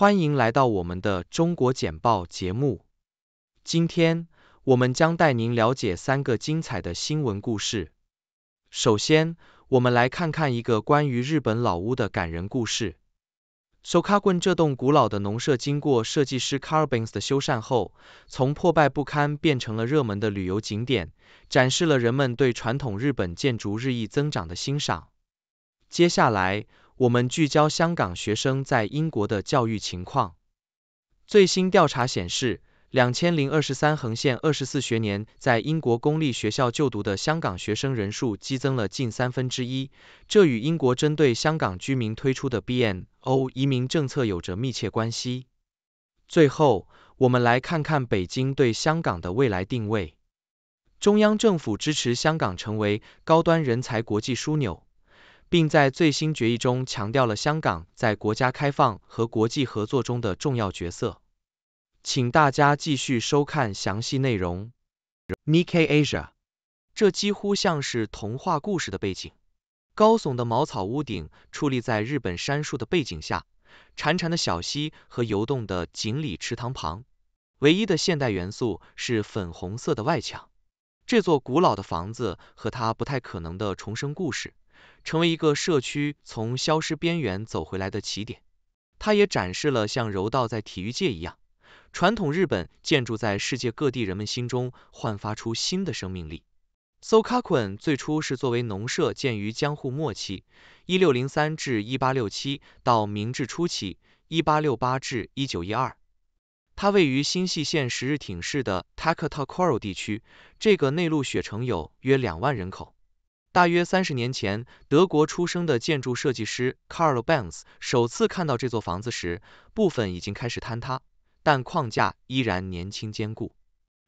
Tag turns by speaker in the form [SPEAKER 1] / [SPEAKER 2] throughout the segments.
[SPEAKER 1] 欢迎来到我们的中国简报节目。今天，我们将带您了解三个精彩的新闻故事。首先，我们来看看一个关于日本老屋的感人故事。手卡棍这栋古老的农舍，经过设计师 c a r b i n s 的修缮后，从破败不堪变成了热门的旅游景点，展示了人们对传统日本建筑日益增长的欣赏。接下来，我们聚焦香港学生在英国的教育情况。最新调查显示，两千零二十三横线二十四学年在英国公立学校就读的香港学生人数激增了近三分之一，这与英国针对香港居民推出的 BNO 移民政策有着密切关系。最后，我们来看看北京对香港的未来定位。中央政府支持香港成为高端人才国际枢纽。并在最新决议中强调了香港在国家开放和国际合作中的重要角色。请大家继续收看详细内容。Nik Asia，这几乎像是童话故事的背景。高耸的茅草屋顶矗立在日本杉树的背景下，潺潺的小溪和游动的锦鲤池塘旁，唯一的现代元素是粉红色的外墙。这座古老的房子和它不太可能的重生故事。成为一个社区从消失边缘走回来的起点。它也展示了像柔道在体育界一样，传统日本建筑在世界各地人们心中焕发出新的生命力。Sokakuon 最初是作为农舍建于江户末期 （1603-1867） 到明治初期 （1868-1912）。它位于新泻县十日町市的 t a k a t a k o r o 地区，这个内陆雪城有约两万人口。大约三十年前，德国出生的建筑设计师 c a r l b a n s 首次看到这座房子时，部分已经开始坍塌，但框架依然年轻坚固。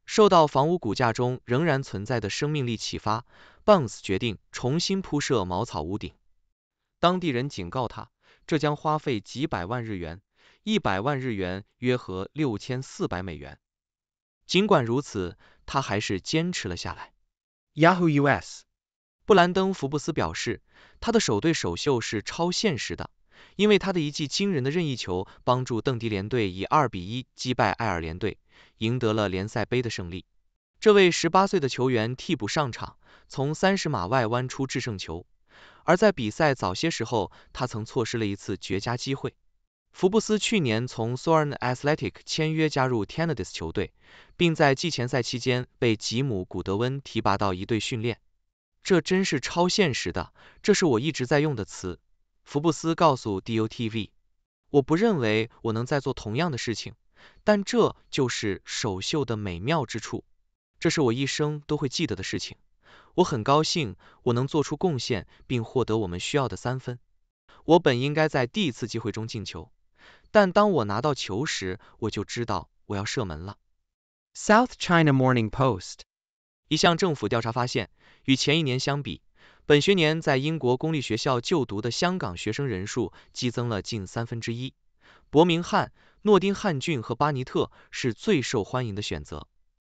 [SPEAKER 1] 受到房屋骨架中仍然存在的生命力启发 b a n s 决定重新铺设茅草屋顶。当地人警告他，这将花费几百万日元，一百万日元约合六千四百美元。尽管如此，他还是坚持了下来。Yahoo US 布兰登·福布斯表示，他的首队首秀是超现实的，因为他的一记惊人的任意球帮助邓迪联队以二比一击败艾尔联队，赢得了联赛杯的胜利。这位十八岁的球员替补上场，从三十码外弯出制胜球。而在比赛早些时候，他曾错失了一次绝佳机会。福布斯去年从 s o n Athletic 签约加入 Tennis 球队，并在季前赛期间被吉姆·古德温提拔到一队训练。这真是超现实的，这是我一直在用的词。福布斯告诉 d o t v 我不认为我能再做同样的事情，但这就是首秀的美妙之处，这是我一生都会记得的事情。我很高兴我能做出贡献，并获得我们需要的三分。我本应该在第一次机会中进球，但当我拿到球时，我就知道我要射门了。South China Morning Post。一项政府调查发现，与前一年相比，本学年在英国公立学校就读的香港学生人数激增了近三分之一。伯明翰、诺丁汉郡和巴尼特是最受欢迎的选择。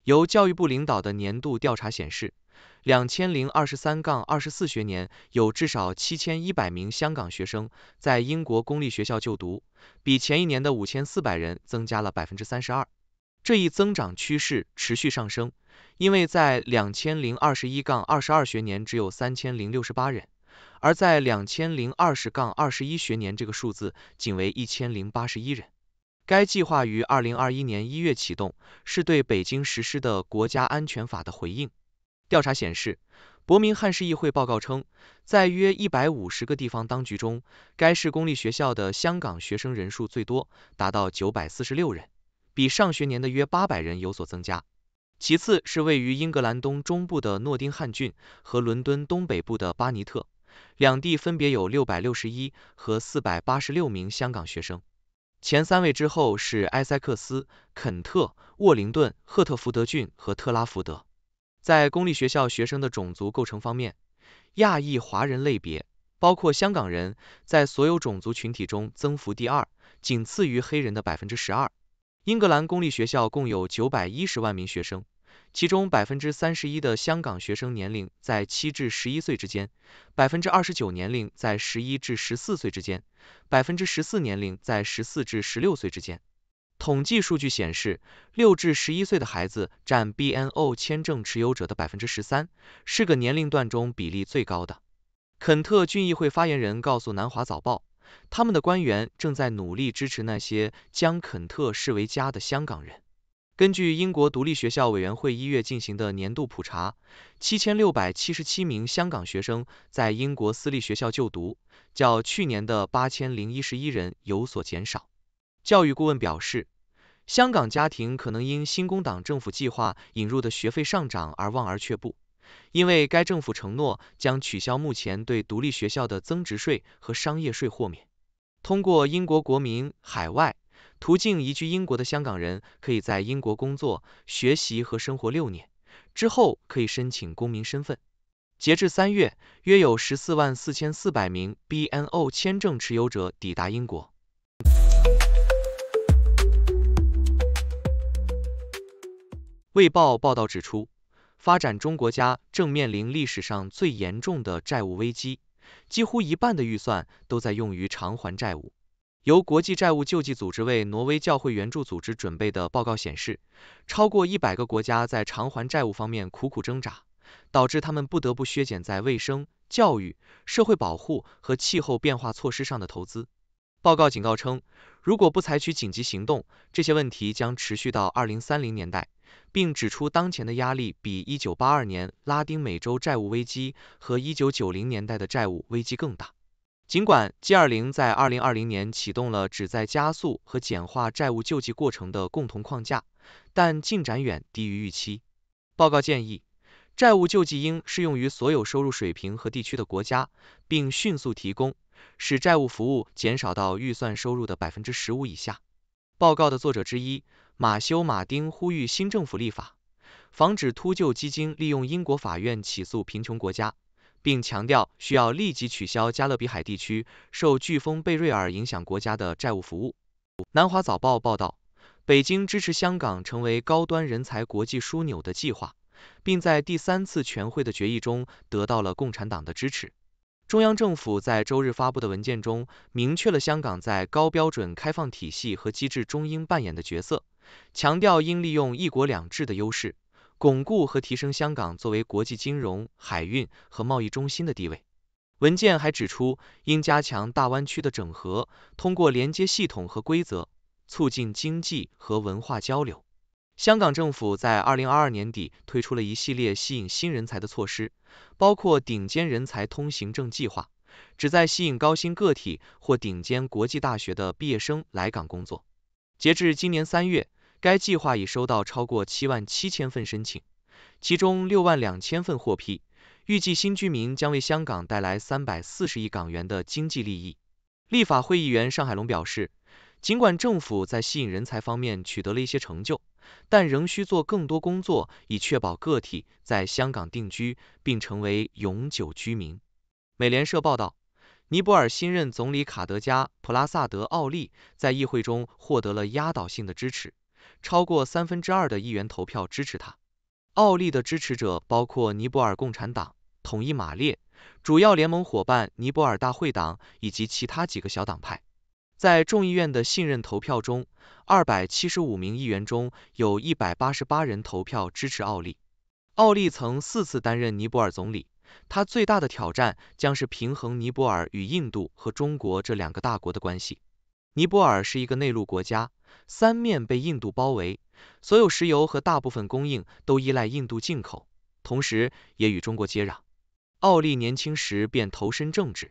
[SPEAKER 1] 由教育部领导的年度调查显示两千零二十三杠二十四学年有至少七千一百名香港学生在英国公立学校就读，比前一年的五千四百人增加了百分之三十二。这一增长趋势持续上升，因为在两千零二十一杠二十二学年只有三千零六十八人，而在两千零二十杠二十一学年，这个数字仅为一千零八十一人。该计划于二零二一年一月启动，是对北京实施的国家安全法的回应。调查显示，伯明翰市议会报告称，在约一百五十个地方当局中，该市公立学校的香港学生人数最多，达到九百四十六人。比上学年的约八百人有所增加。其次是位于英格兰东中部的诺丁汉郡和伦敦东北部的巴尼特，两地分别有六百六十一和四百八十六名香港学生。前三位之后是埃塞克斯、肯特、沃灵顿、赫特福德郡和特拉福德。在公立学校学生的种族构成方面，亚裔华人类别包括香港人在所有种族群体中增幅第二，仅次于黑人的百分之十二。英格兰公立学校共有九百一十万名学生，其中百分之三十一的香港学生年龄在七至十一岁之间，百分之二十九年龄在十一至十四岁之间，百分之十四年龄在十四至十六岁之间。统计数据显示，六至十一岁的孩子占 BNO 签证持有者的百分之十三，是个年龄段中比例最高的。肯特郡议会发言人告诉南华早报。他们的官员正在努力支持那些将肯特视为家的香港人。根据英国独立学校委员会一月进行的年度普查，七千六百七十七名香港学生在英国私立学校就读，较去年的八千零一十一人有所减少。教育顾问表示，香港家庭可能因新工党政府计划引入的学费上涨而望而却步。因为该政府承诺将取消目前对独立学校的增值税和商业税豁免。通过英国国民海外途径移居英国的香港人，可以在英国工作、学习和生活六年，之后可以申请公民身份。截至三月，约有十四万四千四百名 BNO 签证持有者抵达英国。《卫报》报道指出。发展中国家正面临历史上最严重的债务危机，几乎一半的预算都在用于偿还债务。由国际债务救济组织为挪威教会援助组织准备的报告显示，超过一百个国家在偿还债务方面苦苦挣扎，导致他们不得不削减在卫生、教育、社会保护和气候变化措施上的投资。报告警告称，如果不采取紧急行动，这些问题将持续到二零三零年代。并指出当前的压力比一九八二年拉丁美洲债务危机和一九九零年代的债务危机更大。尽管 G 二零在二零二零年启动了旨在加速和简化债务救济过程的共同框架，但进展远低于预期。报告建议，债务救济应适用于所有收入水平和地区的国家，并迅速提供，使债务服务减少到预算收入的百分之十五以下。报告的作者之一。马修·马丁呼吁新政府立法，防止秃鹫基金利用英国法院起诉贫穷国家，并强调需要立即取消加勒比海地区受飓风贝瑞尔影响国家的债务服务。南华早报报道，北京支持香港成为高端人才国际枢纽的计划，并在第三次全会的决议中得到了共产党的支持。中央政府在周日发布的文件中明确了香港在高标准开放体系和机制中英扮演的角色。强调应利用“一国两制”的优势，巩固和提升香港作为国际金融、海运和贸易中心的地位。文件还指出，应加强大湾区的整合，通过连接系统和规则，促进经济和文化交流。香港政府在二零二二年底推出了一系列吸引新人才的措施，包括顶尖人才通行证计划，旨在吸引高薪个体或顶尖国际大学的毕业生来港工作。截至今年三月。该计划已收到超过七万七千份申请，其中六万两千份获批。预计新居民将为香港带来三百四十亿港元的经济利益。立法会议员尚海龙表示，尽管政府在吸引人才方面取得了一些成就，但仍需做更多工作，以确保个体在香港定居并成为永久居民。美联社报道，尼泊尔新任总理卡德加·普拉萨德·奥利在议会中获得了压倒性的支持。超过三分之二的议员投票支持他。奥利的支持者包括尼泊尔共产党、统一马列主要联盟伙伴尼泊尔大会党以及其他几个小党派。在众议院的信任投票中，二百七十五名议员中有一百八十八人投票支持奥利。奥利曾四次担任尼泊尔总理，他最大的挑战将是平衡尼泊尔与印度和中国这两个大国的关系。尼泊尔是一个内陆国家，三面被印度包围，所有石油和大部分供应都依赖印度进口，同时也与中国接壤。奥利年轻时便投身政治，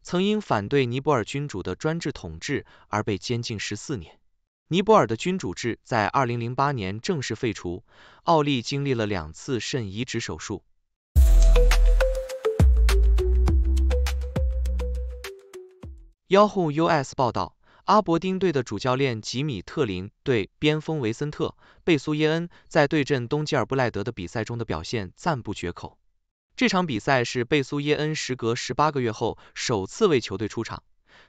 [SPEAKER 1] 曾因反对尼泊尔君主的专制统治而被监禁十四年。尼泊尔的君主制在二零零八年正式废除。奥利经历了两次肾移植手术。Yahoo US 报道。阿伯丁队的主教练吉米特林对边锋维森特·贝苏耶恩在对阵东吉尔布赖德的比赛中的表现赞不绝口。这场比赛是贝苏耶恩时隔十八个月后首次为球队出场，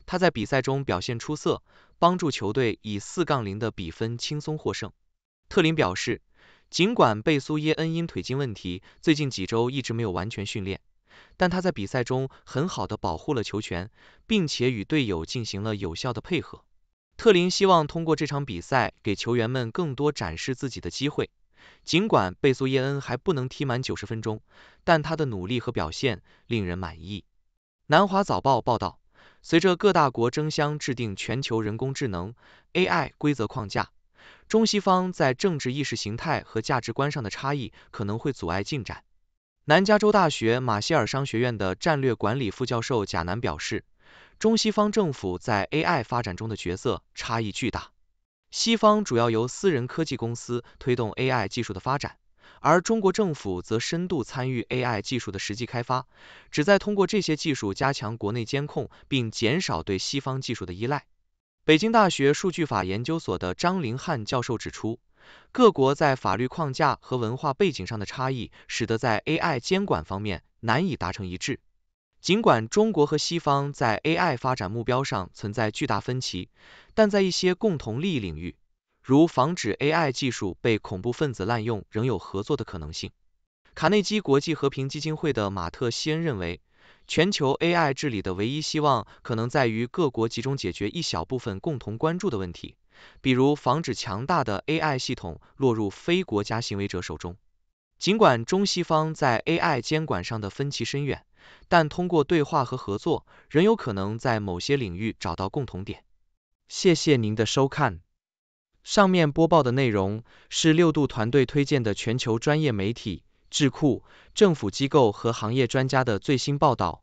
[SPEAKER 1] 他在比赛中表现出色，帮助球队以四杠零的比分轻松获胜。特林表示，尽管贝苏耶恩因腿筋问题，最近几周一直没有完全训练。但他在比赛中很好的保护了球权，并且与队友进行了有效的配合。特林希望通过这场比赛给球员们更多展示自己的机会。尽管贝苏耶恩还不能踢满九十分钟，但他的努力和表现令人满意。南华早报报道，随着各大国争相制定全球人工智能 AI 规则框架，中西方在政治意识形态和价值观上的差异可能会阻碍进展。南加州大学马歇尔商学院的战略管理副教授贾南表示，中西方政府在 AI 发展中的角色差异巨大。西方主要由私人科技公司推动 AI 技术的发展，而中国政府则深度参与 AI 技术的实际开发，旨在通过这些技术加强国内监控并减少对西方技术的依赖。北京大学数据法研究所的张林汉教授指出。各国在法律框架和文化背景上的差异，使得在 AI 监管方面难以达成一致。尽管中国和西方在 AI 发展目标上存在巨大分歧，但在一些共同利益领域，如防止 AI 技术被恐怖分子滥用，仍有合作的可能性。卡内基国际和平基金会的马特·西恩认为，全球 AI 治理的唯一希望，可能在于各国集中解决一小部分共同关注的问题。比如防止强大的 AI 系统落入非国家行为者手中。尽管中西方在 AI 监管上的分歧深远，但通过对话和合作，仍有可能在某些领域找到共同点。谢谢您的收看。上面播报的内容是六度团队推荐的全球专业媒体、智库、政府机构和行业专家的最新报道。